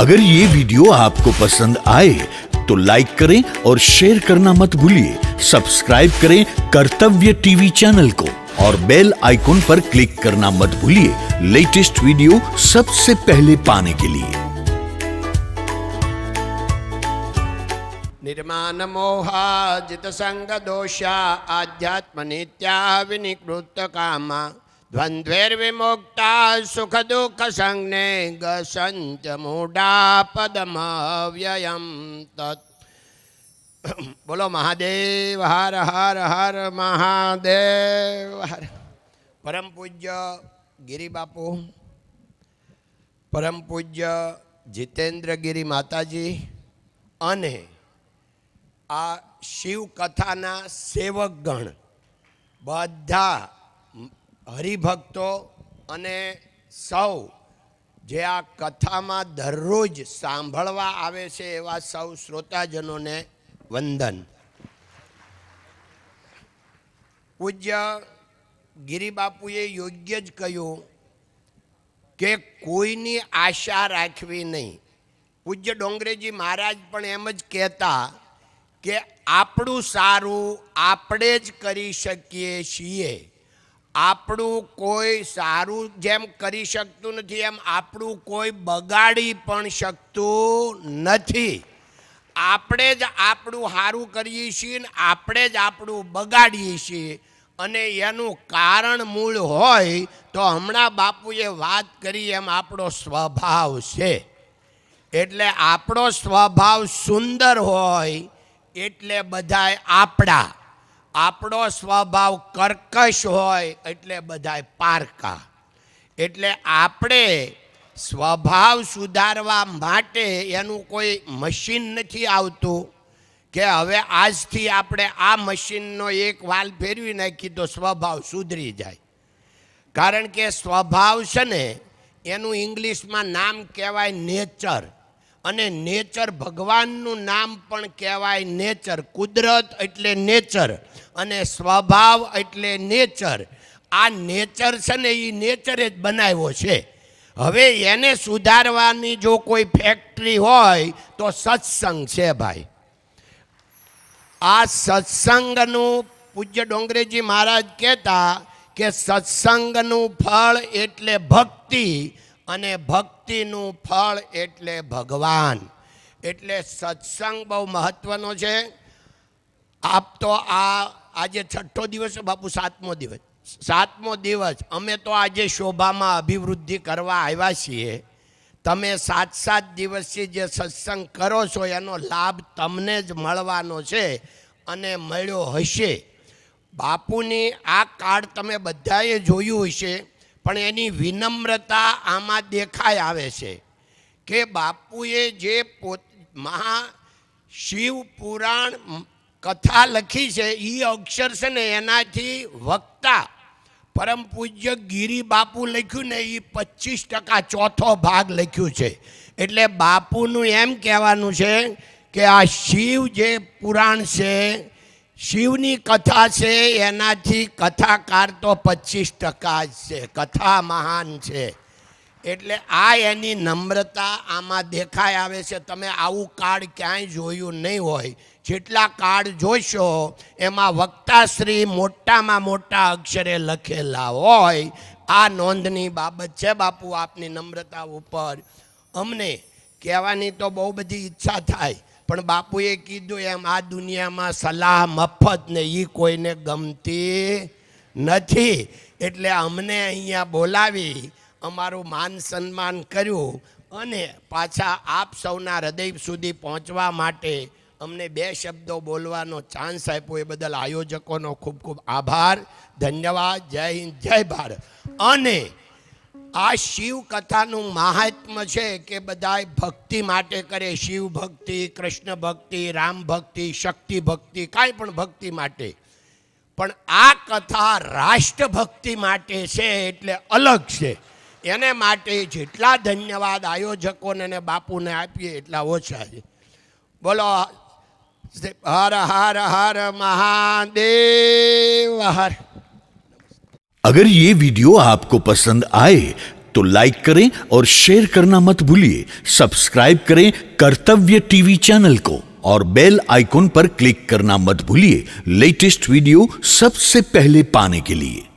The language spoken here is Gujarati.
अगर ये वीडियो आपको पसंद आए तो लाइक करें और शेयर करना मत भूलिए सब्सक्राइब करें कर्तव्य टीवी चैनल को और बेल आइकॉन पर क्लिक करना मत भूलिए लेटेस्ट वीडियो सबसे पहले पाने के लिए निर्माण मोहा जित संग दोषा आध्यात्म नित्या विनिकृत कामा વિમુક્તા द्वन्द्वेर्विमुक्ताः सुखदुःखसङ्ज्ञे गसन्त्यमूढापदमव्ययं तत् બોલો મહાદેવ હર હર હર મહાદેવ હર પરમ પૂજ્ય ગિરિબાપુ પરમ પૂજ્ય જીતેન્દ્રગીરી માતાજી અને આ શિવકથાના સેવકગણ બધા હરિભક્તો અને સૌ જે આ કથામાં દરરોજ સાંભળવા આવે છે એવા સૌ શ્રોતાજનોને વંદન પૂજ્ય ગિરિબાપુએ યોગ્ય જ કહ્યું કે કોઈની આશા રાખવી નહીં પૂજ્ય ડોંગરેજી મહારાજ પણ એમ જ કહેતા કે આપણું સારું આપણે જ કરી શકીએ છીએ આપણું કોઈ સારું જેમ કરી શકતું નથી એમ આપણું કોઈ બગાડી પણ શકતું નથી આપણે જ આપણું સારું કરીએ છીએ ને આપણે જ આપણું બગાડીએ છીએ અને એનું કારણ મૂળ હોય તો હમણાં બાપુએ વાત કરી એમ આપણો સ્વભાવ છે એટલે આપણો સ્વભાવ સુંદર હોય એટલે બધાય આપણા આપણો સ્વભાવ કર્કશ હોય એટલે બધાય પારકા એટલે આપણે સ્વભાવ સુધારવા માટે એનું કોઈ મશીન નથી આવતું કે હવે આજથી આપણે આ મશીનનો એક વાલ ફેરવી નાખી તો સ્વભાવ સુધરી જાય કારણ કે સ્વભાવ છે ને એનું ઇંગ્લિશમાં નામ કહેવાય નેચર અને નેચર ભગવાનનું નામ પણ કહેવાય નેચર કુદરત એટલે નેચર અને સ્વભાવ એટલે નેચર આ નેચર છે ને એ નેચરે જ બનાવ્યો છે હવે એને સુધારવાની જો કોઈ ફેક્ટરી હોય તો સત્સંગ છે ભાઈ આ સત્સંગનું પૂજ્ય ડોંગરેજી મહારાજ કહેતા કે સત્સંગનું ફળ એટલે ભક્તિ અને ભક્તિનું ફળ એટલે ભગવાન એટલે સત્સંગ બહુ મહત્ત્વનો છે આપ તો આ આજે છઠ્ઠો દિવસ બાપુ સાતમો દિવસ સાતમો દિવસ અમે તો આજે શોભામાં અભિવૃદ્ધિ કરવા આવ્યા છીએ તમે સાત સાત દિવસથી જે સત્સંગ કરો છો એનો લાભ તમને જ મળવાનો છે અને મળ્યો હશે બાપુની આ કાર્ડ તમે બધાએ જોયું હશે પણ એની વિનમ્રતા આમાં દેખાય આવે છે કે બાપુએ જે પોત મહા શિવ પુરાણ કથા લખી છે એ અક્ષર છે ને એનાથી વક્તા પરમ પૂજ્ય ગિરી બાપુ લખ્યું ને એ પચીસ ટકા ચોથો ભાગ લખ્યું છે એટલે બાપુનું એમ કહેવાનું છે કે આ શિવ જે પુરાણ છે શિવની કથા છે એનાથી કથાકાર તો પચીસ ટકા જ છે કથા મહાન છે એટલે આ એની નમ્રતા આમાં દેખાય આવે છે તમે આવું કાર્ડ ક્યાંય જોયું નહીં હોય જેટલા કાર્ડ જોશો એમાં વક્તાશ્રી મોટામાં મોટા અક્ષરે લખેલા હોય આ નોંધની બાબત છે બાપુ આપની નમ્રતા ઉપર અમને કહેવાની તો બહુ બધી ઈચ્છા થાય પણ બાપુએ કીધું એમ આ દુનિયામાં સલાહ મફત ને એ કોઈને ગમતી નથી એટલે અમને અહીંયા બોલાવી અમારું માન સન્માન કર્યું અને પાછા આપ સૌના હૃદય સુધી પહોંચવા માટે અમને બે શબ્દો બોલવાનો ચાન્સ આપ્યો એ બદલ આયોજકોનો ખૂબ ખૂબ આભાર ધન્યવાદ જય હિન્દ જય ભારત અને આ શિવ કથાનું મહાત્મ્ય છે કે બધાય ભક્તિ માટે કરે શિવ ભક્તિ કૃષ્ણ ભક્તિ રામ ભક્તિ શક્તિ ભક્તિ કાંઈ પણ ભક્તિ માટે પણ આ કથા રાષ્ટ્રભક્તિ માટે છે એટલે અલગ છે એને માટે જેટલા ધન્યવાદ આયોજકોને અને બાપુને આપીએ એટલા ઓછા છે બોલો હર હર હર મહાદેવ હર अगर ये वीडियो आपको पसंद आए तो लाइक करें और शेयर करना मत भूलिए सब्सक्राइब करें कर्तव्य टीवी चैनल को और बेल आइकॉन पर क्लिक करना मत भूलिए लेटेस्ट वीडियो सबसे पहले पाने के लिए